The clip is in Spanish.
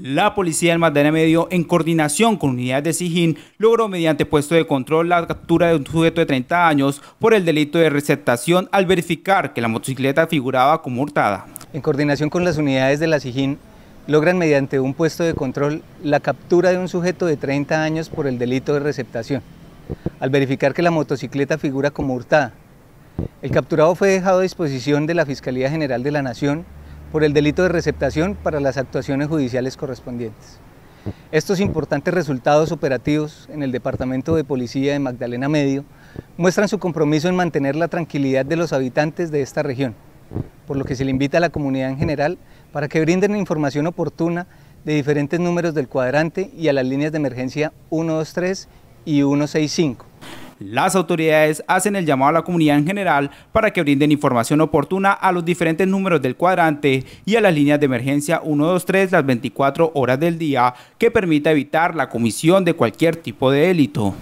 La policía del Magdalena Medio, en coordinación con unidades de SIGIN, logró mediante puesto de control la captura de un sujeto de 30 años por el delito de receptación al verificar que la motocicleta figuraba como hurtada. En coordinación con las unidades de la SIGIN, logran mediante un puesto de control la captura de un sujeto de 30 años por el delito de receptación, al verificar que la motocicleta figura como hurtada. El capturado fue dejado a disposición de la Fiscalía General de la Nación por el delito de receptación para las actuaciones judiciales correspondientes. Estos importantes resultados operativos en el Departamento de Policía de Magdalena Medio muestran su compromiso en mantener la tranquilidad de los habitantes de esta región, por lo que se le invita a la comunidad en general para que brinden información oportuna de diferentes números del cuadrante y a las líneas de emergencia 123 y 165 las autoridades hacen el llamado a la comunidad en general para que brinden información oportuna a los diferentes números del cuadrante y a las líneas de emergencia 123 las 24 horas del día que permita evitar la comisión de cualquier tipo de delito.